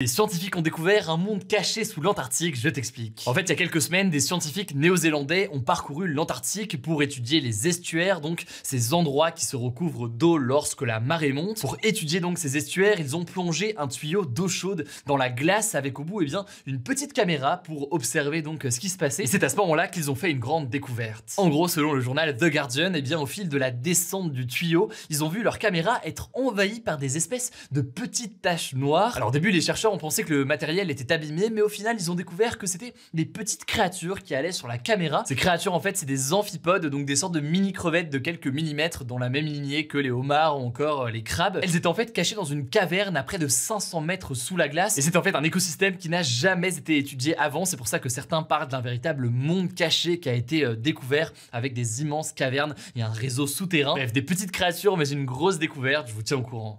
Les scientifiques ont découvert un monde caché sous l'Antarctique, je t'explique. En fait, il y a quelques semaines, des scientifiques néo-zélandais ont parcouru l'Antarctique pour étudier les estuaires, donc ces endroits qui se recouvrent d'eau lorsque la marée monte. Pour étudier donc ces estuaires, ils ont plongé un tuyau d'eau chaude dans la glace avec au bout, eh bien, une petite caméra pour observer donc euh, ce qui se passait. Et c'est à ce moment-là qu'ils ont fait une grande découverte. En gros, selon le journal The Guardian, eh bien, au fil de la descente du tuyau, ils ont vu leur caméra être envahie par des espèces de petites taches noires. Alors au début, les chercheurs on pensait que le matériel était abîmé, mais au final, ils ont découvert que c'était des petites créatures qui allaient sur la caméra. Ces créatures, en fait, c'est des amphipodes, donc des sortes de mini crevettes de quelques millimètres dans la même lignée que les homards ou encore euh, les crabes. Elles étaient en fait cachées dans une caverne à près de 500 mètres sous la glace, et c'est en fait un écosystème qui n'a jamais été étudié avant. C'est pour ça que certains parlent d'un véritable monde caché qui a été euh, découvert avec des immenses cavernes et un réseau souterrain. Bref, des petites créatures, mais une grosse découverte. Je vous tiens au courant.